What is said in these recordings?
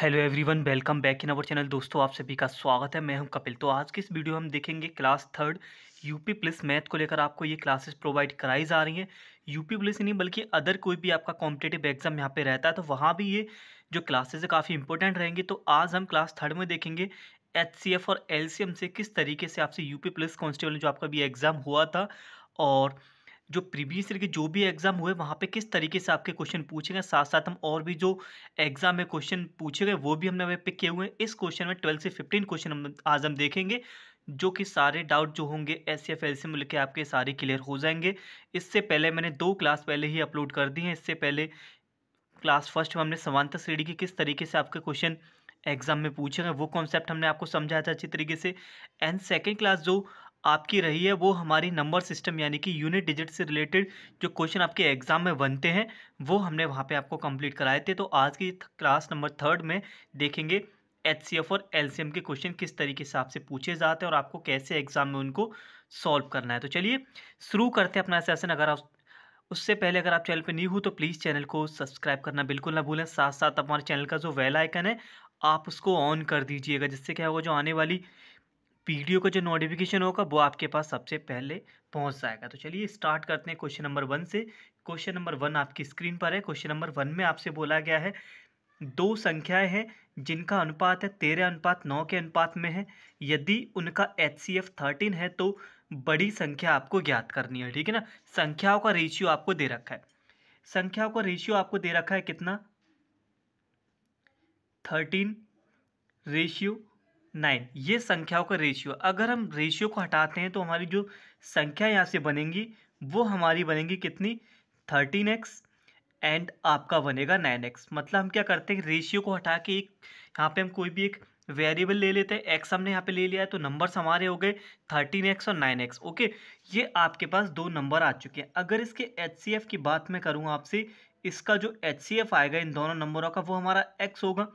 hello everyone welcome back in our channel दोस्तों आप सभी का स्वागत है मैं हूं कपिल तो आज की इस वीडियो हम देखेंगे class third UP police math को लेकर आपको ये क्लासेस प्रोवाइड कराई जा रही हैं यूपी पुलिस ही नहीं बल्कि अदर कोई भी आपका कॉम्पिटेटिव एग्जाम यहाँ पे रहता है तो वहाँ भी ये जो क्लासेज है काफ़ी इंपॉर्टेंट रहेंगी तो आज हम क्लास थर्ड में देखेंगे एच और एल से किस तरीके से आपसे यू पुलिस कॉन्स्टेबल जो आपका भी एग्ज़ाम हुआ था और जो प्रीवियस ईयर के जो भी एग्ज़ाम हुए वहाँ पे किस तरीके से आपके क्वेश्चन पूछे गए साथ साथ हम और भी जो एग्ज़ाम में क्वेश्चन पूछे गए वो भी हमने वहाँ पिक किए हुए हैं इस क्वेश्चन में ट्वेल्थ से फिफ्टीन क्वेश्चन हम आज हम देखेंगे जो कि सारे डाउट जो होंगे एस एफ एल सी में लेके आपके सारे क्लियर हो जाएंगे इससे पहले मैंने दो क्लास पहले ही अपलोड कर दी हैं इससे पहले क्लास फर्स्ट में हमने समांतर श्रेणी के किस तरीके से आपके क्वेश्चन एग्जाम में पूछे गए वो कॉन्सेप्ट हमने आपको समझाया था अच्छी तरीके से एंड सेकेंड क्लास जो आपकी रही है वो हमारी नंबर सिस्टम यानी कि यूनिट डिजिट से रिलेटेड जो क्वेश्चन आपके एग्ज़ाम में बनते हैं वो हमने वहाँ पे आपको कंप्लीट कराए थे तो आज की क्लास नंबर थर्ड में देखेंगे एच और एल के क्वेश्चन किस तरीके से आपसे पूछे जाते हैं और आपको कैसे एग्ज़ाम में उनको सॉल्व करना है तो चलिए शुरू करते हैं अपना सेशन अगर आप उससे पहले अगर आप चैनल पर नहीं हो तो प्लीज़ चैनल को सब्सक्राइब करना बिल्कुल ना भूलें साथ साथ हमारे चैनल का जो वेल आइकन है आप उसको ऑन कर दीजिएगा जिससे क्या होगा जो आने वाली वीडियो का जो नोटिफिकेशन होगा वो आपके पास सबसे पहले पहुंच जाएगा तो चलिए स्टार्ट करते हैं क्वेश्चन नंबर वन से क्वेश्चन नंबर वन आपकी स्क्रीन पर है क्वेश्चन नंबर वन में आपसे बोला गया है दो संख्याएं हैं जिनका अनुपात है तेरह अनुपात नौ के अनुपात में है यदि उनका एच सी एफ थर्टीन है तो बड़ी संख्या आपको ज्ञात करनी है ठीक है ना संख्याओं का रेशियो आपको दे रखा है संख्याओं का रेशियो आपको दे रखा है कितना थर्टीन रेशियो नाइन ये संख्याओं का रेशियो अगर हम रेशियो को हटाते हैं तो हमारी जो संख्या यहाँ से बनेंगी वो हमारी बनेगी कितनी थर्टीन एक्स एंड आपका बनेगा नाइन एक्स मतलब हम क्या करते हैं रेशियो को हटा के एक यहाँ पे हम कोई भी एक वेरिएबल ले लेते हैं एक्स हमने यहाँ पे ले लिया है तो नंबर्स हमारे हो गए थर्टीन एक्स और नाइन एक्स ओके ये आपके पास दो नंबर आ चुके हैं अगर इसके एच की बात मैं करूँ आपसे इसका जो एच आएगा इन दोनों नंबरों का वो हमारा एक्स होगा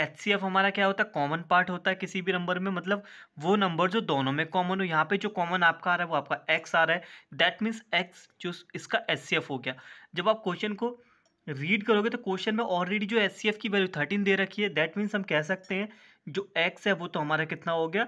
एच सी एफ हमारा क्या होता है कॉमन पार्ट होता है किसी भी नंबर में मतलब वो नंबर जो दोनों में कॉमन हो यहाँ पे जो कॉमन आपका आ रहा है वो आपका एक्स आ रहा है दैट मीन्स एक्स जो इसका एच हो गया जब आप क्वेश्चन को रीड करोगे तो क्वेश्चन में ऑलरेडी जो एच की वैल्यू थर्टीन दे रखी है दैट मीन्स हम कह सकते हैं जो एक्स है वो तो हमारा कितना हो गया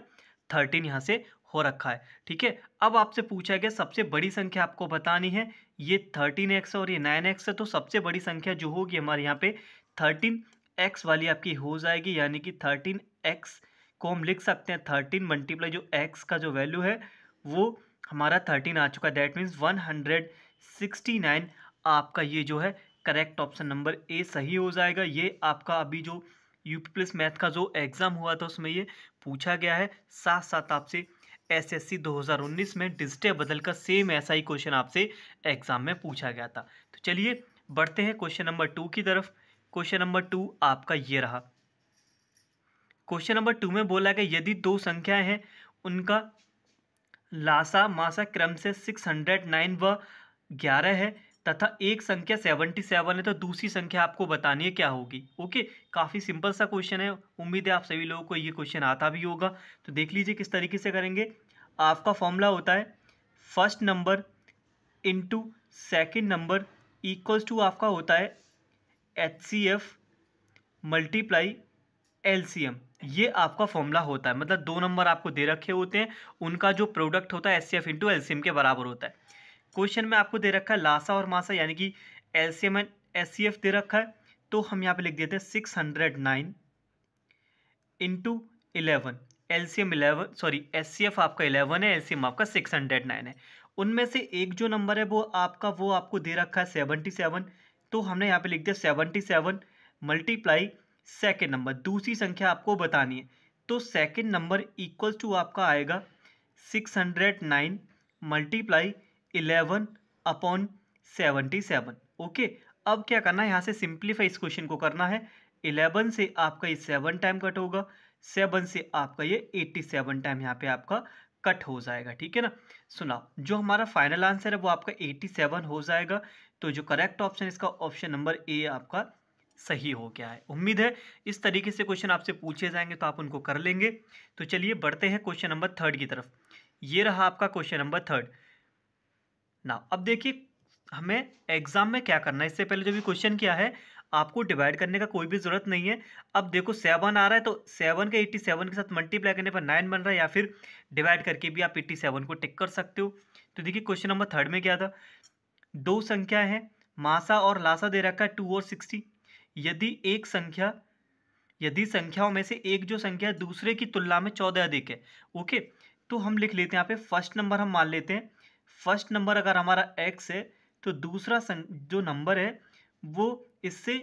थर्टीन यहाँ से हो रखा है ठीक है अब आपसे पूछा गया सबसे बड़ी संख्या आपको बतानी है ये थर्टीन एक्स है और ये नाइन एक्स है तो सबसे बड़ी संख्या जो होगी हमारे यहाँ पे थर्टीन एक्स वाली आपकी हो जाएगी यानी कि थर्टीन एक्स को हम लिख सकते हैं थर्टीन मल्टीप्लाई जो एक्स का जो वैल्यू है वो हमारा थर्टीन आ चुका है that means one hundred sixty nine आपका ये जो है करेक्ट ऑप्शन नंबर ए सही हो जाएगा ये आपका अभी जो यू पी प्लस मैथ का जो एग्ज़ाम हुआ था उसमें ये पूछा गया है साथ साथ आपसे हज़ार उन्नीस में डिजिटल बदल का सेम ऐसा ही क्वेश्चन आपसे एग्ज़ाम में पूछा गया था तो चलिए बढ़ते हैं क्वेश्चन नंबर टू की तरफ क्वेश्चन नंबर टू आपका ये रहा क्वेश्चन नंबर टू में बोला गया यदि दो संख्याएं हैं उनका लासा मासा क्रम से सिक्स हंड्रेड नाइन व ग्यारह है तथा एक संख्या सेवेंटी सेवन है तो दूसरी संख्या आपको बतानी है क्या होगी ओके काफ़ी सिंपल सा क्वेश्चन है उम्मीद है आप सभी लोगों को ये क्वेश्चन आता भी होगा तो देख लीजिए किस तरीके से करेंगे आपका फॉर्मूला होता है first number into second number equals to आपका होता है H C F multiply L C M ये आपका फॉर्मूला होता है मतलब दो नंबर आपको दे रखे होते हैं उनका जो प्रोडक्ट होता है S C F into L C M के बराबर होता है क्वेश्चन में आपको दे रखा है लासा और मासा यानी कि L C M and S C F दे रखा है तो हम यहाँ पे लिख देते हैं six hundred nine into eleven L C M eleven sorry S C F आपका इलेवन है एल सी एम आपका सिक्स हंड्रेड नाइन है उनमें से एक जो नंबर है वो आपका वो आपको दे रखा है सेवेंटी सेवन तो हमने यहाँ पे लिख दिया seventy seven multiply second number दूसरी संख्या आपको बतानी है तो सेकेंड नंबर इक्वल टू आपका आएगा six hundred nine multiply eleven upon seventy seven okay अब क्या करना है यहाँ से सिंप्लीफाई इस क्वेश्चन को करना है इलेवन से आपका ये सेवन टाइम कट होगा सेवन से आपका ये एट्टी सेवन टाइम यहाँ पे आपका कट हो जाएगा ठीक है ना सुनाओ जो हमारा फाइनल आंसर है वो आपका एट्टी सेवन हो जाएगा तो जो करेक्ट ऑप्शन इसका ऑप्शन नंबर ए आपका सही हो गया है उम्मीद है इस तरीके से क्वेश्चन आपसे पूछे जाएंगे तो आप उनको कर लेंगे तो चलिए बढ़ते हैं क्वेश्चन नंबर थर्ड की तरफ ये रहा आपका क्वेश्चन नंबर थर्ड ना अब देखिए हमें एग्ज़ाम में क्या करना है इससे पहले जो भी क्वेश्चन किया है आपको डिवाइड करने का कोई भी ज़रूरत नहीं है अब देखो सेवन आ रहा है तो सेवन के एट्टी सेवन के साथ मल्टीप्लाई करने पर नाइन बन रहा है या फिर डिवाइड करके भी आप एट्टी सेवन को टिक कर सकते हो तो देखिए क्वेश्चन नंबर थर्ड में क्या था दो संख्या है मासा और लासा दे रखा है टू और सिक्सटी यदि एक संख्या यदि संख्याओं में से एक जो संख्या दूसरे की तुलना में चौदह अधिक है ओके तो हम लिख लेते हैं यहाँ पे फर्स्ट नंबर हम मान लेते हैं फर्स्ट नंबर अगर हमारा एक्स है तो दूसरा जो नंबर है वो इससे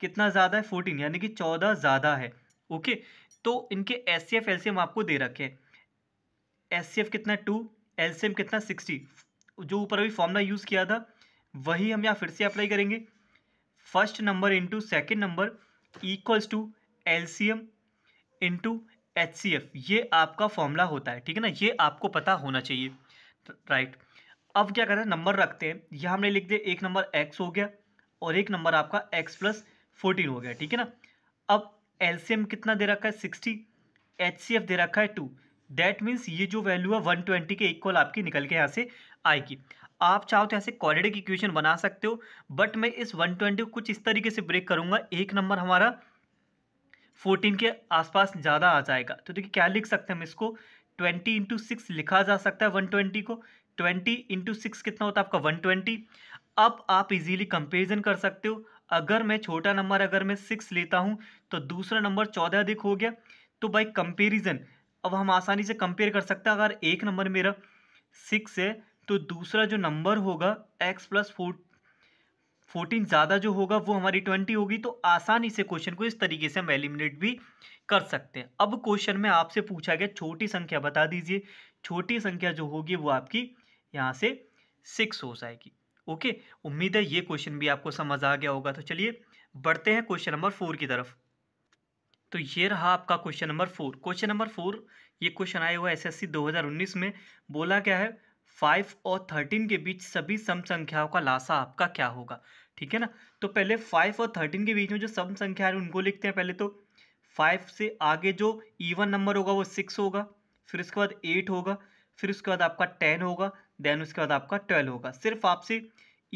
कितना ज़्यादा है फोर्टीन यानी कि चौदह ज़्यादा है ओके तो इनके S C F L C M आपको दे रखे एस सी एफ कितना टू एल सी एम कितना सिक्सटी जो ऊपर अभी फॉर्मूला यूज़ किया था वही हम यहाँ फिर से अप्लाई करेंगे first number into second number equals to L C M into H C F ये आपका फॉर्मूला होता है ठीक है ना ये आपको पता होना चाहिए राइट अब क्या करें नंबर रखते हैं यह हमने लिख दिया एक नंबर एक्स हो गया और एक नंबर आपका एक्स प्लस फोर्टीन हो गया ठीक है ना अब एल सी एम कितना दे रखा है सिक्सटी एच सी एफ दे रखा है टू दैट मीन्स ये जो वैल्यू है वन ट्वेंटी के इक्वल आपकी निकल के यहाँ से आएगी आप चाहो तो ऐसे की क्वेश्चन बना सकते हो बट मैं इस ट्वेंटी को कुछ इस तरीके से ब्रेक करूंगा एक नंबर हमारा फोर्टीन के आसपास ज़्यादा आ जाएगा तो देखिए क्या लिख सकते हैं हम इसको ट्वेंटी इंटू सिक्स लिखा जा सकता है वन ट्वेंटी को ट्वेंटी इंटू सिक्स कितना होता है आपका वन ट्वेंटी अब आप इजीली कंपेरिजन कर सकते हो अगर मैं छोटा नंबर अगर मैं सिक्स लेता हूँ तो दूसरा नंबर चौदह अधिक हो गया तो बाई कंपेरिजन अब हम आसानी से कंपेयर कर सकते हैं अगर एक नंबर मेरा सिक्स है तो दूसरा जो नंबर होगा एक्स प्लस फोर फोर्टीन ज़्यादा जो होगा वो हमारी ट्वेंटी होगी तो आसानी से क्वेश्चन को इस तरीके से हम एलिमिनेट भी कर सकते हैं अब क्वेश्चन में आपसे पूछा गया छोटी संख्या बता दीजिए छोटी संख्या जो होगी वो आपकी यहाँ से सिक्स हो जाएगी ओके उम्मीद है ये क्वेश्चन भी आपको समझ आ गया होगा तो चलिए बढ़ते हैं क्वेश्चन नंबर फोर की तरफ तो ये रहा आपका question number four question number four ये क्वेश्चन आया हुआ एस एस में बोला क्या है फाइव और थर्टीन के बीच सभी सम संख्याओं का लाशा आपका क्या होगा ठीक है ना तो पहले फाइव और थर्टीन के बीच में जो सम संख्या है उनको लिखते हैं पहले तो फाइव से आगे जो ईवन नंबर होगा वो सिक्स होगा फिर उसके बाद एट होगा फिर उसके बाद आपका टेन होगा देन उसके बाद आपका ट्वेल्व होगा सिर्फ आपसे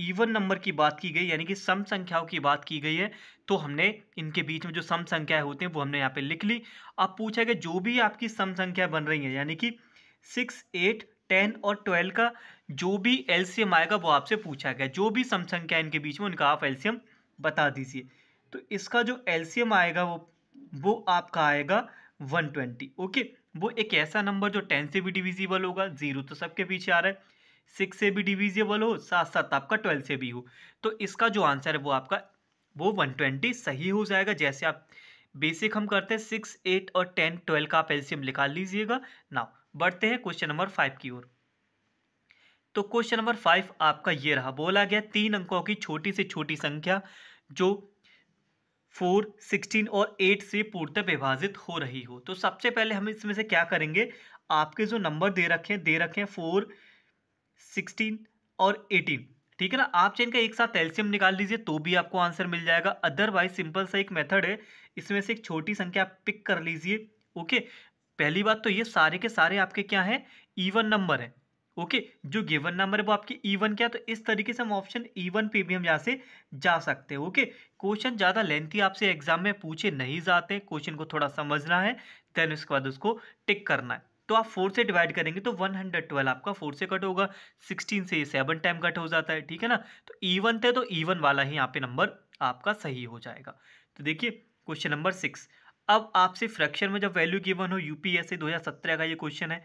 ईवन नंबर की बात की गई यानी कि सम संख्याओं की बात की गई है तो हमने इनके बीच में जो सम संख्याएं होते हैं वो हमने यहाँ पे लिख ली अब पूछा कि जो भी आपकी सम संख्या बन रही है यानी कि सिक्स एट टेन और ट्वेल्व का जो भी एलसीएम आएगा वो आपसे पूछा गया जो भी समसंख्या इनके बीच में उनका आप एलसीएम बता दीजिए तो इसका जो एलसीएम आएगा वो वो आपका आएगा 120 ओके वो एक ऐसा नंबर जो टेन से भी डिविजिबल होगा जीरो तो सबके पीछे आ रहा है सिक्स से भी डिविजिबल हो साथ साथ आपका ट्वेल्व से भी हो तो इसका जो आंसर है वो आपका वो 120 सही हो जाएगा जैसे आप बेसिक हम करते हैं सिक्स एट और टेन ट्वेल्व का आप एल्सियम निकाल लीजिएगा ना बढ़ते हैं क्वेश्चन नंबर फाइव की ओर तो क्वेश्चन नंबर फाइव आपका ये रहा बोला गया तीन अंकों की छोटी से छोटी संख्या जो फोर सिक्सटीन और एट से पूर्णतः विभाजित हो रही हो तो सबसे पहले हम इसमें से क्या करेंगे आपके जो नंबर दे रखे हैं दे रखे हैं फोर सिक्सटीन और एटीन ठीक है ना आप चेन का एक साथ एल्सियम निकाल लीजिए तो भी आपको आंसर मिल जाएगा अदरवाइज सिंपल सा एक मेथड है इसमें से एक छोटी संख्या आप पिक कर लीजिए ओके पहली बात तो ये सारे के सारे आपके क्या हैं ईवन नंबर है ओके जो गिवन नंबर है वो आपके ईवन क्या तो इस तरीके से हम ऑप्शन ईवन पे भी हम यहाँ से जा सकते हैं ओके क्वेश्चन ज़्यादा लेंथी आपसे एग्जाम में पूछे नहीं जाते क्वेश्चन को थोड़ा समझना है देन उसके बाद उसको टिक करना है तो आप फोर से डिवाइड करेंगे तो वन हंड्रेड ट्वेल्व आपका फोर से कट होगा सिक्सटीन से सेवन टाइम कट हो जाता है ठीक है ना तो ईवन e थे तो ईवन e वाला ही यहाँ पे नंबर आपका सही हो जाएगा तो देखिए क्वेश्चन नंबर सिक्स अब आपसे फ्रैक्शन में जब वैल्यू गिवन हो यू यूपीएससी 2017 का ये क्वेश्चन है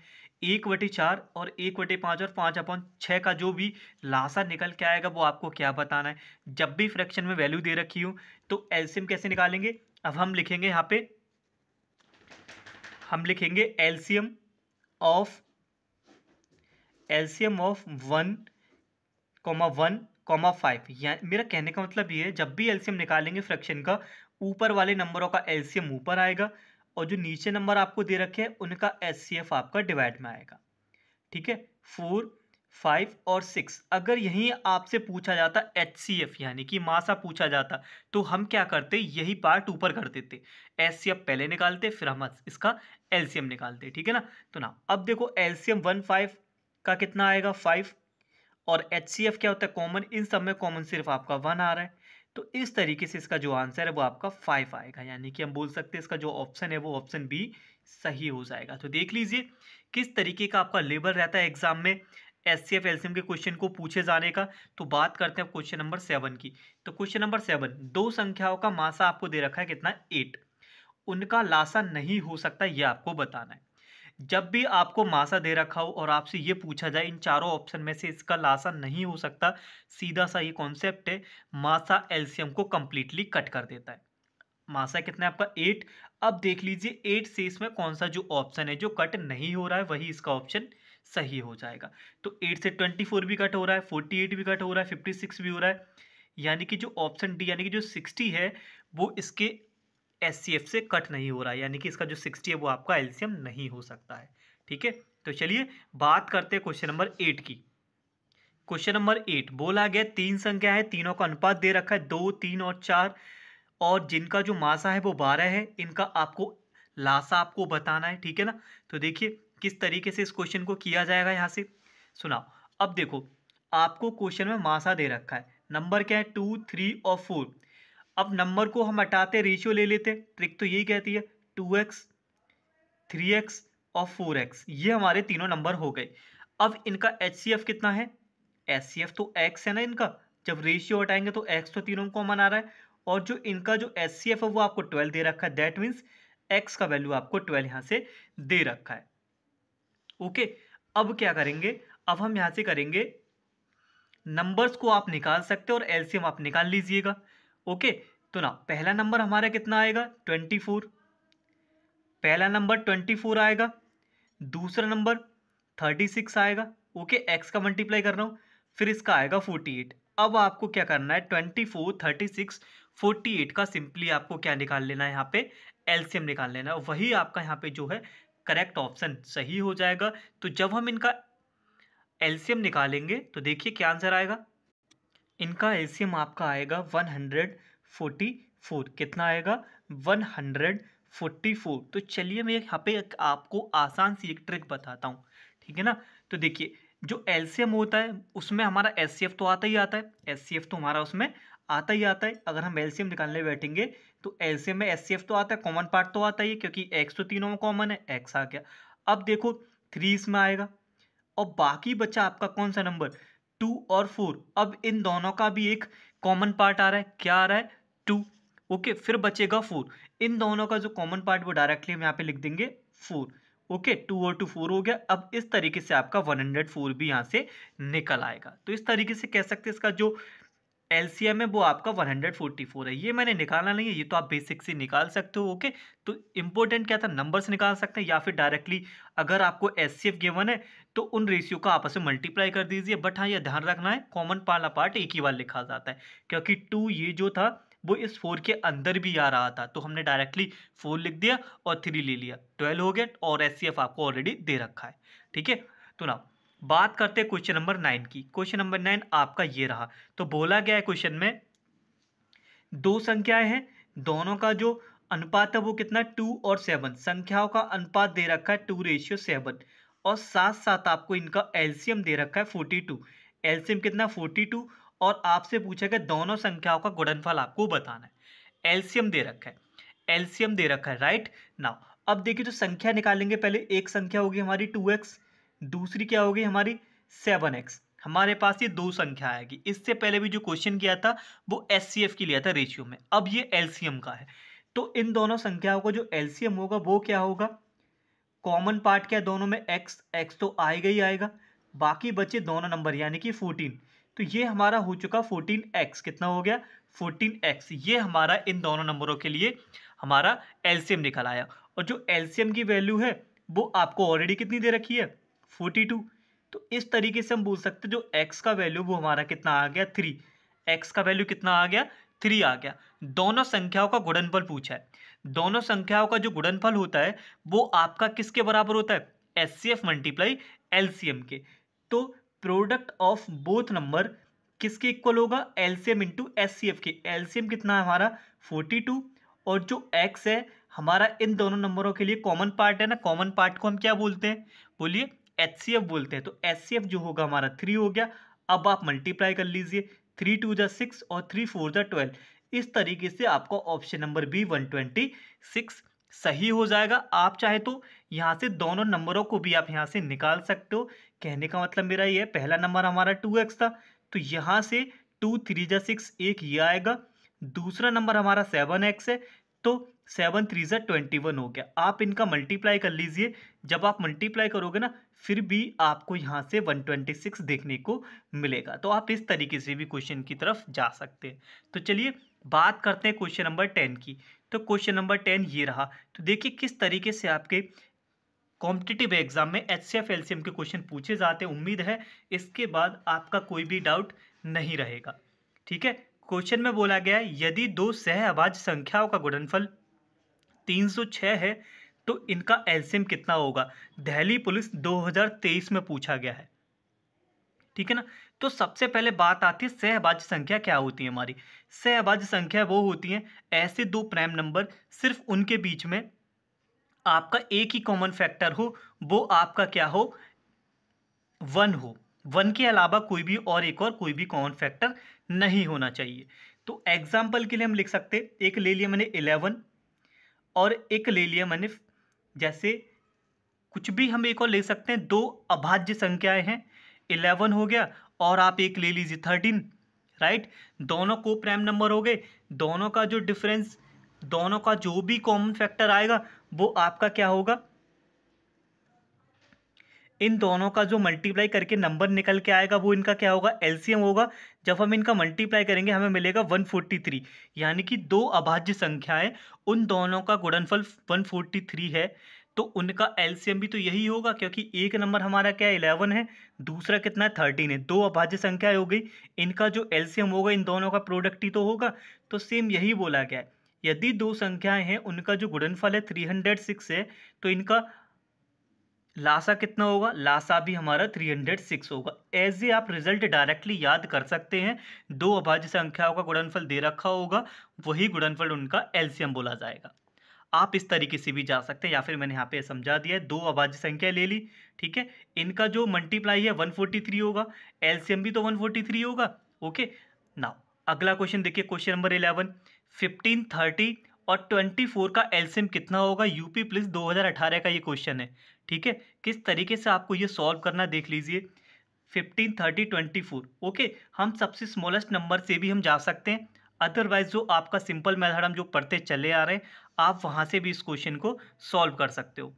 एक वटे चार और एक वटे पाँच और पाँच अपॉन छः का जो भी लासा निकल के आएगा वो आपको क्या बताना है जब भी फ्रैक्शन में वैल्यू दे रखी हो तो एलसीएम कैसे निकालेंगे अब हम लिखेंगे यहाँ पे हम लिखेंगे LCM of LCM of one comma one comma five या मेरा कहने का मतलब ये है जब भी एलसीएम निकालेंगे फ्रैक्शन का ऊपर वाले नंबरों का एलसीएम ऊपर आएगा और जो नीचे नंबर आपको दे रखे हैं उनका एस आपका डिवाइड में आएगा ठीक है फोर फाइव और सिक्स अगर यहीं आपसे पूछा जाता एच सी एफ यानी कि मासा पूछा जाता तो हम क्या करते यही पार्ट ऊपर कर देते एच सी एफ पहले निकालते फिर हम इसका एल्सियम निकालते ठीक है ना तो ना अब देखो एल्सियम वन फाइव का कितना आएगा फाइव और एच सी एफ क्या होता है कॉमन इन सब में कॉमन सिर्फ आपका वन आ रहा है तो इस तरीके से इसका जो आंसर है वो आपका फाइव आएगा यानी कि हम बोल सकते हैं इसका जो ऑप्शन है वो ऑप्शन बी सही हो जाएगा तो देख लीजिए किस तरीके का आपका लेबल रहता है एग्जाम में एस सी एफ एल्सियम के क्वेश्चन को पूछे जाने का तो बात करते हैं क्वेश्चन नंबर सेवन की तो क्वेश्चन नंबर सेवन दो संख्याओं का मासा आपको दे रखा है कितना एट उनका लासा नहीं हो सकता ये आपको बताना है जब भी आपको मासा दे रखा हो और आपसे ये पूछा जाए इन चारों ऑप्शन में से इसका लासा नहीं हो सकता सीधा सा ये कॉन्सेप्ट है मासा एल्सियम को कंप्लीटली कट कर देता है मासा कितना है आपका एट अब देख लीजिए एट से इसमें कौन सा जो ऑप्शन है जो कट नहीं हो रहा है वही इसका ऑप्शन सही हो जाएगा तो एट से ट्वेंटी फोर भी कट हो रहा है फोर्टी एट भी कट हो रहा है फिफ्टी सिक्स भी हो रहा है यानी कि जो ऑप्शन डी यानी कि जो सिक्सटी है वो इसके एस से कट नहीं हो रहा है यानी कि इसका जो सिक्सटी है वो आपका एल्सियम नहीं हो सकता है ठीक है तो चलिए बात करते हैं क्वेश्चन नंबर एट की क्वेश्चन नंबर एट बोला गया तीन संख्या है तीनों का अनुपात दे रखा है दो तीन और चार और जिनका जो मासा है वो बारह है इनका आपको लासा आपको बताना है ठीक है ना तो देखिए किस तरीके से इस क्वेश्चन को किया जाएगा यहाँ से सुनाओ अब देखो आपको क्वेश्चन में मासा दे रखा है नंबर क्या है टू थ्री और फोर अब नंबर को हम हटाते रेशियो ले लेते ट्रिक तो यही कहती है टू एक्स थ्री एक्स और फोर एक्स ये हमारे तीनों नंबर हो गए अब इनका एच सी एफ कितना है एच सी एफ तो एक्स है ना इनका जब रेशियो हटाएंगे तो एक्स तो तीनों को मना रहा है और जो इनका जो एच सी एफ है वो आपको ट्वेल्व दे रखा है दैट मीन्स एक्स का वैल्यू आपको ट्वेल्व यहाँ से दे रखा है ओके अब क्या करेंगे अब हम यहाँ से करेंगे नंबर्स को आप निकाल सकते हो और एलसीएम आप निकाल लीजिएगा ओके तो ना पहला नंबर हमारा कितना आएगा ट्वेंटी फोर पहला नंबर ट्वेंटी फोर आएगा दूसरा नंबर थर्टी सिक्स आएगा ओके एक्स का मल्टीप्लाई कर रहा हूँ फिर इसका आएगा फोर्टी एट अब आपको क्या करना है twenty four thirty six forty eight का सिंपली आपको क्या निकाल लेना है यहाँ पे एलसीएम निकाल लेना है वही आपका यहाँ पे जो है करेक्ट ऑप्शन सही हो जाएगा तो जब हम इनका एल्सीयम निकालेंगे तो देखिए क्या आंसर आएगा इनका एल्सीयम आपका आएगा 144 हंड्रेड फोर्टी कितना आएगा वन हंड्रेड फोर्टी फोर तो चलिए मैं यहाँ पे आपको आसान सी एक ट्रिक बताता हूँ ठीक है ना तो देखिए जो एलसीएम होता है उसमें हमारा एस तो आता ही आता है एस तो हमारा उसमें आता ही आता है अगर हम एलसीएम निकालने बैठेंगे तो ऐसे में एस तो आता है कॉमन पार्ट तो आता ही है क्योंकि एक्स तो तीनों में कॉमन है एक्स आ गया अब देखो थ्री इसमें आएगा और बाकी बचा आपका कौन सा नंबर टू और फोर अब इन दोनों का भी एक कॉमन पार्ट आ रहा है क्या आ रहा है टू ओके फिर बचेगा फोर इन दोनों का जो कॉमन पार्ट वो डायरेक्टली हम यहाँ पे लिख देंगे फोर ओके टू और टू फोर हो गया अब इस तरीके से आपका वन हंड्रेड फोर भी यहाँ से निकल आएगा तो इस तरीके से कह सकते हैं इसका जो एलसीएम है वो आपका 144 है ये मैंने निकालना नहीं है ये तो आप बेसिक से निकाल सकते हो ओके तो इम्पोर्टेंट क्या था नंबर्स निकाल सकते हैं या फिर डायरेक्टली अगर आपको एस सी गिवन है तो उन रेशियो का आपस में मल्टीप्लाई कर दीजिए बट हाँ ये ध्यान रखना है कॉमन पाला पार्ट एक ही बार लिखा जाता है क्योंकि टू ये जो था वो इस फोर के अंदर भी आ रहा था तो हमने डायरेक्टली फोर लिख दिया और थ्री ले लिया ट्वेल्व हो गया और एस आपको ऑलरेडी दे रखा है ठीक है तो ना बात करते हैं क्वेश्चन नंबर नाइन की क्वेश्चन नंबर नाइन आपका ये रहा तो बोला गया है क्वेश्चन में दो संख्याएं हैं दोनों का जो अनुपात है वो कितना टू और सेवन संख्याओं का अनुपात दे रखा है टू रेशियो सेवन और साथ साथ आपको इनका एल्सियम दे रखा है फोर्टी टू एल्सियम कितना फोर्टी टू और आपसे पूछा गया दोनों संख्याओं का गुणनफल आपको बताना है एल्सियम दे रखा है एल्सियम दे रखा है राइट नाउ अब देखिए जो तो संख्या निकालेंगे पहले एक संख्या होगी हमारी टू एक्स दूसरी क्या होगी हमारी सेवन एक्स हमारे पास ये दो संख्या आएगी इससे पहले भी जो क्वेश्चन किया था वो एस सी एफ की लिया था रेशियो में अब ये एलसीएम का है तो इन दोनों संख्याओं का जो एलसीएम होगा वो क्या होगा कॉमन पार्ट क्या दोनों में एक्स एक्स तो आएगा ही आएगा बाकी बचे दोनों नंबर यानी कि फोर्टीन तो ये हमारा हो चुका फोर्टीन एक्स कितना हो गया फोर्टीन एक्स ये हमारा इन दोनों नंबरों के लिए हमारा एलसीएम निकल आया और जो एलसीएम की वैल्यू है वो आपको ऑलरेडी कितनी दे रखी है फोर्टी टू तो इस तरीके से हम बोल सकते जो एक्स का वैल्यू वो हमारा कितना आ गया थ्री एक्स का वैल्यू कितना आ गया थ्री आ गया दोनों संख्याओं का गुणनफल पूछा है दोनों संख्याओं का जो गुणनफल होता है वो आपका किसके बराबर होता है S C F multiply L C M के तो प्रोडक्ट ऑफ बोथ नंबर किसके इक्वल होगा L C M into S C F के एल सी एम कितना है हमारा फोर्टी टू और जो एक्स है हमारा इन दोनों नंबरों के लिए कॉमन पार्ट है ना कॉमन पार्ट को हम क्या बोलते हैं बोलिए एच सी एफ़ बोलते हैं तो एच सी एफ जो होगा हमारा थ्री हो गया अब आप मल्टीप्लाई कर लीजिए थ्री टू जै सिक्स और थ्री फोर जै ट्वेल्व इस तरीके से आपका option number B one twenty six सही हो जाएगा आप चाहे तो यहाँ से दोनों नंबरों को भी आप यहाँ से निकाल सकते हो कहने का मतलब मेरा ये है पहला नंबर हमारा टू एक्स था तो यहाँ से टू थ्री जा सिक्स एक ये आएगा दूसरा नंबर हमारा सेवन एक्स है तो सेवन थ्री ज़ा ट्वेंटी वन हो गया आप इनका मल्टीप्लाई कर लीजिए जब आप मल्टीप्लाई करोगे ना फिर भी आपको यहाँ से वन ट्वेंटी सिक्स देखने को मिलेगा तो आप इस तरीके से भी क्वेश्चन की तरफ जा सकते हैं तो चलिए बात करते हैं क्वेश्चन नंबर टेन की तो क्वेश्चन नंबर टेन ये रहा तो देखिए किस तरीके से आपके कॉम्पिटिटिव एग्जाम में H C F L C M के क्वेश्चन पूछे जाते हैं उम्मीद है इसके बाद आपका कोई भी डाउट नहीं रहेगा ठीक है क्वेश्चन में बोला गया है यदि दो सह आवाज संख्याओं का गुणनफल 306 है तो इनका एलसीएम कितना होगा दिल्ली पुलिस 2023 में पूछा गया है ठीक है ना तो सबसे पहले बात आती है सहबाज संख्या क्या होती है हमारी सहबाज संख्या वो होती है ऐसे दो प्राइम नंबर सिर्फ उनके बीच में आपका एक ही कॉमन फैक्टर हो वो आपका क्या हो वन हो वन के अलावा कोई भी और एक और कोई भी कॉमन फैक्टर नहीं होना चाहिए तो एग्जाम्पल के लिए हम लिख सकते एक ले लिया मैंने इलेवन और एक ले लिया मैंने जैसे कुछ भी हम एक और ले सकते हैं दो अभाज्य संख्याएं हैं इलेवन हो गया और आप एक ले लीजिए थर्टीन राइट दोनों को प्राइम नंबर हो गए दोनों का जो डिफरेंस दोनों का जो भी कॉमन फैक्टर आएगा वो आपका क्या होगा इन दोनों का जो मल्टीप्लाई करके नंबर निकल के आएगा वो इनका क्या होगा एलसीएम होगा जब हम इनका मल्टीप्लाई करेंगे हमें मिलेगा 143 यानी कि दो अभाज्य संख्याएं उन दोनों का गुणनफल 143 है तो उनका एलसीएम भी तो यही होगा क्योंकि एक नंबर हमारा क्या है इलेवन है दूसरा कितना है थर्टीन है दो अभाज्य संख्याएं हो गई इनका जो एल्सियम होगा इन दोनों का प्रोडक्ट ही तो होगा तो सेम यही बोला गया है यदि दो संख्याएं हैं उनका जो गुणनफल है थ्री हंड्रेड सिक्स है तो इनका लासा कितना होगा लासा भी हमारा 306 होगा एज ए आप रिजल्ट डायरेक्टली याद कर सकते हैं दो अभाज्य संख्याओं का गुणनफल दे रखा होगा वही गुणनफल उनका एल्सियम बोला जाएगा आप इस तरीके से भी जा सकते हैं या फिर मैंने यहाँ पे समझा दिया है दो अभाज्य संख्या ले ली ठीक है इनका जो मल्टीप्लाई है थ्री होगा एल्सियम भी तो थ्री होगा ओके नाउ अगला क्वेश्चन देखिए question number eleven fifteen thirty और ट्वेंटी फोर का एल्सियम कितना होगा यूपी प्लस 2018 का ये क्वेश्चन है ठीक है किस तरीके से आपको ये सॉल्व करना देख लीजिए fifteen thirty twenty four okay हम सबसे स्मॉलेस्ट नंबर से भी हम जा सकते हैं अदरवाइज जो आपका सिंपल मेथड हम जो पढ़ते चले आ रहे हैं आप वहाँ से भी इस क्वेश्चन को सॉल्व कर सकते हो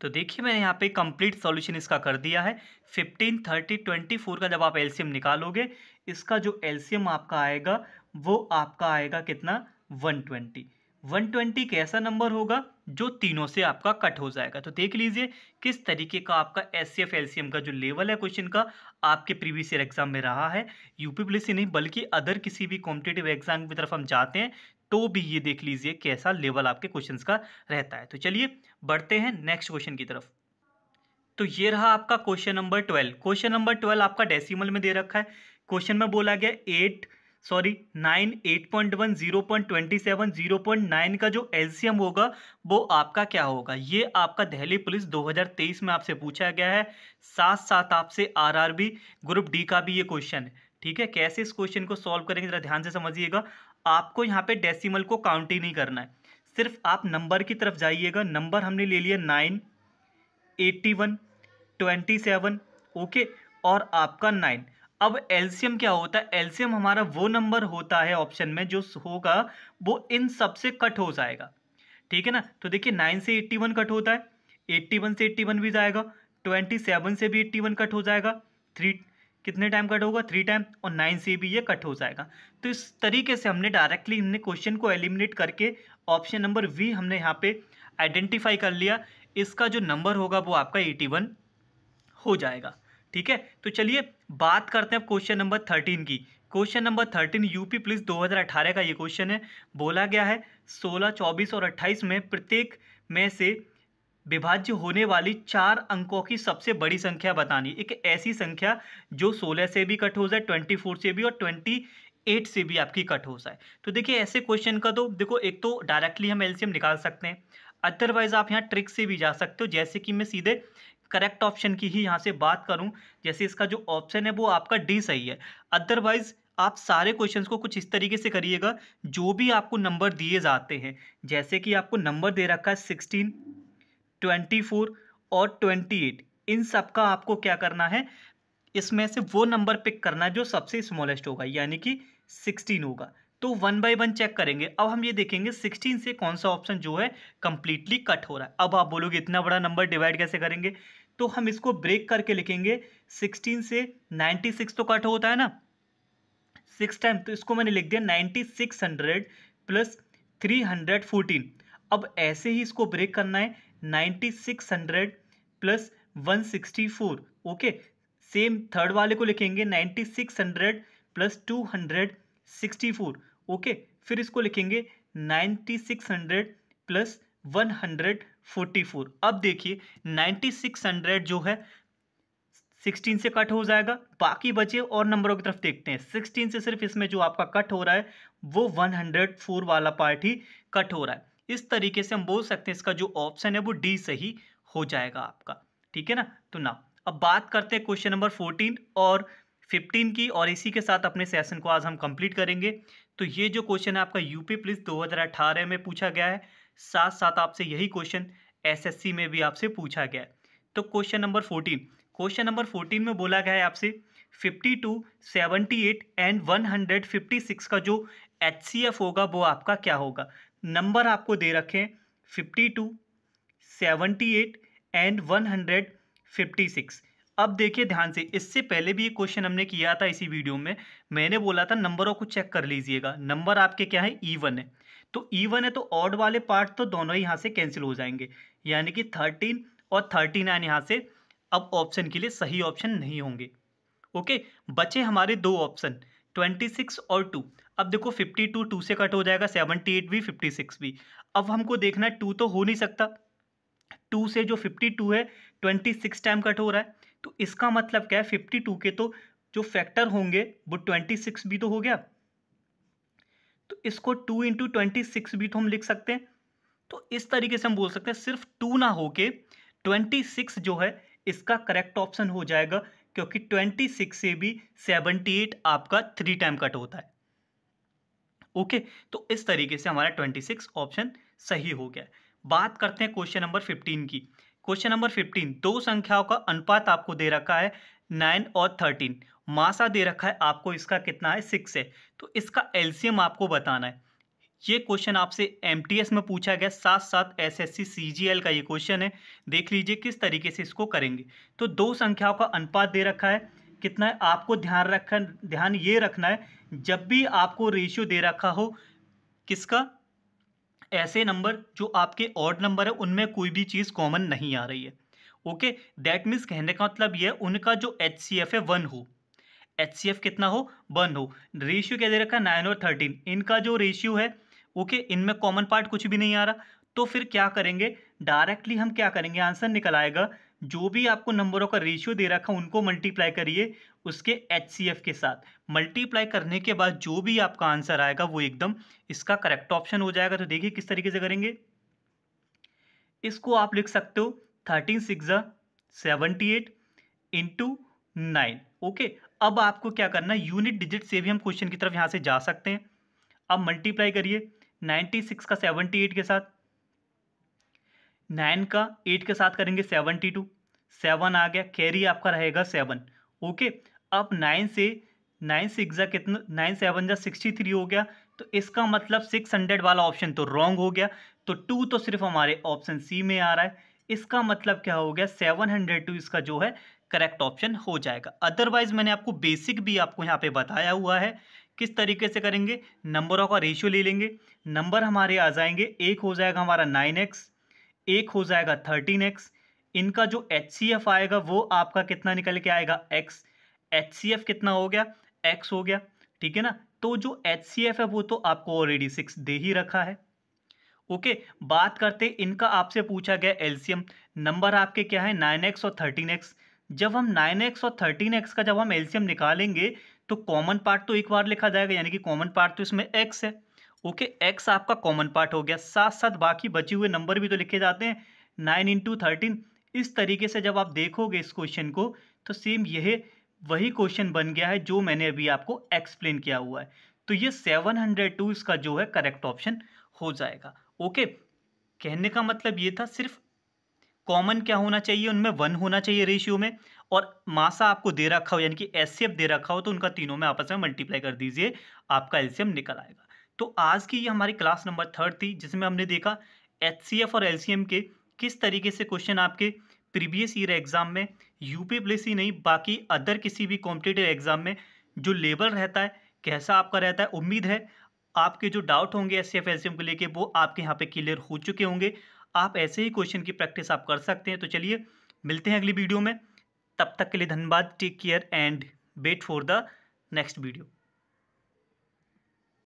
तो देखिए मैंने यहाँ पे कंप्लीट सॉल्यूशन इसका कर दिया है फिफ्टीन थर्टी ट्वेंटी फोर का जब आप एलसीएम निकालोगे इसका जो एलसीएम आपका आएगा वो आपका आएगा कितना वन ट्वेंटी वन ट्वेंटी कैसा नंबर होगा जो तीनों से आपका कट हो जाएगा तो देख लीजिए किस तरीके का आपका S C F L C M का जो लेवल है क्वेश्चन का आपके प्रीवियस ईयर एग्जाम में रहा है यूपी पुलिस नहीं बल्कि अदर किसी भी कॉम्पिटेटिव एग्जाम की तरफ हम जाते हैं तो भी ये देख लीजिए कैसा लेवल आपके क्वेश्चंस का रहता है तो चलिए बढ़ते हैं नेक्स्ट क्वेश्चन की तरफ तो ये रहा आपका question number twelve question number twelve आपका डेसिमल में दे रखा है क्वेश्चन में बोला गया eight sorry nine eight point one zero point twenty seven zero point nine का जो एलसीएम होगा वो आपका क्या होगा ये आपका दिल्ली पुलिस 2023 में आपसे पूछा गया है साथ साथ आपसे आरआरबी ग्रुप डी का भी ये क्वेश्चन है ठीक है कैसे इस क्वेश्चन को सॉल्व करेंगे ज़रा ध्यान से समझिएगा आपको यहाँ पे डेसीमल को काउंट ही नहीं करना है सिर्फ आप नंबर की तरफ जाइएगा नंबर हमने ले लिया nine eighty one twenty seven okay और आपका नाइन अब एल्सियम क्या होता है एल्सियम हमारा वो नंबर होता है ऑप्शन में जो होगा वो इन सबसे कट हो जाएगा ठीक है ना तो देखिए नाइन से एट्टी वन कट होता है एट्टी वन से एट्टी वन भी जाएगा ट्वेंटी सेवन से भी एट्टी वन कट हो जाएगा थ्री कितने टाइम कट होगा थ्री टाइम और नाइन से भी ये कट हो जाएगा तो इस तरीके से हमने डायरेक्टली हमने क्वेश्चन को एलिमिनेट करके ऑप्शन नंबर वी हमने यहाँ पे आइडेंटिफाई कर लिया इसका जो नंबर होगा वो आपका एटी वन हो जाएगा ठीक है तो चलिए बात करते हैं क्वेश्चन नंबर थर्टीन की question number thirteen UP police 2018 का ये क्वेश्चन है बोला गया है 16, 24 और 28 में प्रत्येक में से विभाज्य होने वाली चार अंकों की सबसे बड़ी संख्या बतानी एक ऐसी संख्या जो 16 से भी कट हो जाए 24 से भी और 28 से भी आपकी कट हो जाए तो देखिए ऐसे क्वेश्चन का तो देखो एक तो डायरेक्टली हम एलसीएम निकाल सकते हैं अदरवाइज आप यहाँ ट्रिक से भी जा सकते हो जैसे कि मैं सीधे करेक्ट ऑप्शन की ही यहाँ से बात करूँ जैसे इसका जो ऑप्शन है वो आपका डी सही है अदरवाइज आप सारे क्वेश्चंस को कुछ इस तरीके से करिएगा जो भी आपको नंबर दिए जाते हैं जैसे कि आपको नंबर दे रखा है सिक्सटीन ट्वेंटी फोर और ट्वेंटी एट इन सब का आपको क्या करना है इसमें से वो नंबर पिक करना है जो सबसे स्मॉलेस्ट होगा यानी कि सिक्सटीन होगा तो वन बाय वन चेक करेंगे अब हम ये देखेंगे सिक्सटीन से कौन सा ऑप्शन जो है कंप्लीटली कट हो रहा है अब आप बोलोगे इतना बड़ा नंबर डिवाइड कैसे करेंगे तो हम इसको ब्रेक करके लिखेंगे सिक्सटीन से नाइन्टी सिक्स तो कट होता है ना सिक्स टाइम तो इसको मैंने लिख दिया ninety six hundred plus three hundred fourteen अब ऐसे ही इसको ब्रेक करना है ninety six hundred plus one sixty four okay same third वाले को लिखेंगे ninety six hundred plus two hundred sixty four okay फिर इसको लिखेंगे ninety six hundred plus one hundred forty four अब देखिए नाइन्टी सिक्स हंड्रेड जो है सिक्सटीन से कट हो जाएगा बाकी बचे और नंबरों की तरफ देखते हैं सिक्सटीन से सिर्फ इसमें जो आपका कट हो रहा है वो वन हंड्रेड फोर वाला पार्ट ही कट हो रहा है इस तरीके से हम बोल सकते हैं इसका जो ऑप्शन है वो डी सही हो जाएगा आपका ठीक है ना तो ना अब बात करते हैं क्वेश्चन नंबर फोर्टीन और फिफ्टीन की और इसी के साथ अपने सेशन को आज हम कंप्लीट करेंगे तो ये जो क्वेश्चन है आपका यूपी पुलिस 2018 में पूछा गया है साथ साथ आपसे यही क्वेश्चन एसएससी में भी आपसे पूछा गया है तो question number fourteen question number fourteen में बोला गया है आपसे fifty two seventy eight and one hundred fifty six का जो एच सी एफ होगा वो आपका क्या होगा नंबर आपको दे रखे हैं fifty two seventy eight and one hundred fifty six अब देखिए ध्यान से इससे पहले भी एक क्वेश्चन हमने किया था इसी वीडियो में मैंने बोला था नंबरों को चेक कर लीजिएगा नंबर आपके क्या है ईवन e है तो ईवन e है तो ऑड वाले पार्ट तो दोनों ही यहाँ से कैंसिल हो जाएंगे यानी कि थर्टीन और थर्टी नाइन यहाँ से अब ऑप्शन के लिए सही ऑप्शन नहीं होंगे ओके बचे हमारे दो ऑप्शन ट्वेंटी सिक्स और टू अब देखो फिफ्टी टू टू से कट हो जाएगा सेवनटी एट भी फिफ्टी सिक्स भी अब हमको देखना टू तो हो नहीं सकता टू से जो फिफ्टी टू है ट्वेंटी सिक्स टाइम कट हो रहा है तो इसका मतलब क्या है फिफ्टी टू के तो जो फैक्टर होंगे वो ट्वेंटी सिक्स भी तो हो गया तो इसको टू इंटू ट्वेंटी सिक्स भी तो हम लिख सकते हैं तो इस तरीके से हम बोल सकते हैं सिर्फ टू ना होके ट्वेंटी सिक्स जो है इसका करेक्ट ऑप्शन हो जाएगा क्योंकि ट्वेंटी सिक्स से भी सेवनटी एट आपका थ्री टाइम कट होता है ओके तो इस तरीके से हमारा ट्वेंटी सिक्स ऑप्शन सही हो गया बात करते हैं क्वेश्चन नंबर फिफ्टीन की क्वेश्चन नंबर फिफ्टीन दो संख्याओं का अनुपात आपको दे रखा है नाइन और थर्टीन मासा दे रखा है आपको इसका कितना है सिक्स है तो इसका एलसीएम आपको बताना है ये क्वेश्चन आपसे एमटीएस में पूछा गया साथ साथ एसएससी सीजीएल का ये क्वेश्चन है देख लीजिए किस तरीके से इसको करेंगे तो दो संख्याओं का अनुपात दे रखा है कितना है आपको ध्यान रख ध्यान ये रखना है जब भी आपको रेशियो दे रखा हो किसका ऐसे नंबर जो आपके ऑड नंबर है उनमें कोई भी चीज़ कॉमन नहीं आ रही है ओके दैट मीन्स कहने का मतलब यह उनका जो एच सी एफ है वन हो एच सी एफ कितना हो वन हो रेशियो क्या दे रखा है नाइन और थर्टीन इनका जो रेशियो है ओके okay, इनमें कॉमन पार्ट कुछ भी नहीं आ रहा तो फिर क्या करेंगे डायरेक्टली हम क्या करेंगे आंसर निकल आएगा जो भी आपको नंबरों का रेशियो दे रखा उनको मल्टीप्लाई करिए उसके एच के साथ मल्टीप्लाई करने के बाद जो भी आपका आंसर आएगा वो एकदम इसका करेक्ट ऑप्शन हो जाएगा तो देखिए किस तरीके से करेंगे इसको आप लिख सकते हो thirteen six seventy eight into nine okay अब आपको क्या करना है यूनिट डिजिट से भी हम क्वेश्चन की तरफ यहाँ से जा सकते हैं अब मल्टीप्लाई करिए नाइन्टी सिक्स का सेवेंटी एट के साथ नाइन का एट के साथ करेंगे सेवनटी टू सेवन आ गया कैरी आपका रहेगा सेवन ओके अब नाइन से नाइन सिक्स जा कितना नाइन सेवन जा सिक्सटी थ्री हो गया तो इसका मतलब सिक्स हंड्रेड वाला ऑप्शन तो रॉन्ग हो गया तो टू तो सिर्फ हमारे ऑप्शन सी में आ रहा है इसका मतलब क्या हो गया सेवन हंड्रेड टू इसका जो है करेक्ट ऑप्शन हो जाएगा अदरवाइज मैंने आपको बेसिक भी आपको यहाँ पे बताया हुआ है किस तरीके से करेंगे नंबरों का रेशियो ले लेंगे नंबर हमारे आ जाएंगे एक हो जाएगा हमारा नाइन एक्स एक हो जाएगा थर्टीन एक्स इनका जो एच सी एफ आएगा वो आपका कितना निकल के आएगा एक्स एच सी एफ कितना हो गया एक्स हो गया ठीक है ना तो जो एच सी एफ है वो तो आपको ऑलरेडी सिक्स दे ही रखा है ओके बात करते इनका आपसे पूछा गया एल्सियम नंबर आपके क्या है नाइन एक्स और थर्टीन एक्स जब हम नाइन एक्स और थर्टीन एक्स का जब हम एल्सियम निकालेंगे तो कॉमन पार्ट तो एक बार लिखा जाएगा यानी कि कॉमन पार्ट तो इसमें एक्स है ओके एक्स आपका कॉमन पार्ट हो गया साथ साथ बाकी बचे हुए नंबर भी तो लिखे जाते हैं नाइन इंटू थर्टीन इस तरीके से जब आप देखोगे इस क्वेश्चन को तो सेम यह वही क्वेश्चन बन गया है जो मैंने अभी आपको एक्सप्लेन किया हुआ है तो ये सेवन हंड्रेड टू इसका जो है करेक्ट ऑप्शन हो जाएगा ओके कहने का मतलब ये था सिर्फ कॉमन क्या होना चाहिए उनमें वन होना चाहिए रेशियो में और मासा आपको दे रखा हो यानी कि एस दे रखा हो तो उनका तीनों में आपस में मल्टीप्लाई कर दीजिए आपका एल्शियम निकल आएगा तो आज की ये हमारी क्लास नंबर थर्ड थी जिसमें हमने देखा एच और एल के किस तरीके से क्वेश्चन आपके प्रीवियस ईयर एग्ज़ाम में यूपी पुलिस ही नहीं बाकी अदर किसी भी कॉम्पिटेटिव एग्ज़ाम में जो लेवल रहता है कैसा आपका रहता है उम्मीद है आपके जो डाउट होंगे एस सी को लेके वो आपके यहाँ पे क्लियर हो चुके होंगे आप ऐसे ही क्वेश्चन की प्रैक्टिस आप कर सकते हैं तो चलिए मिलते हैं अगली वीडियो में तब तक के लिए धन्यवाद take care and wait for the next video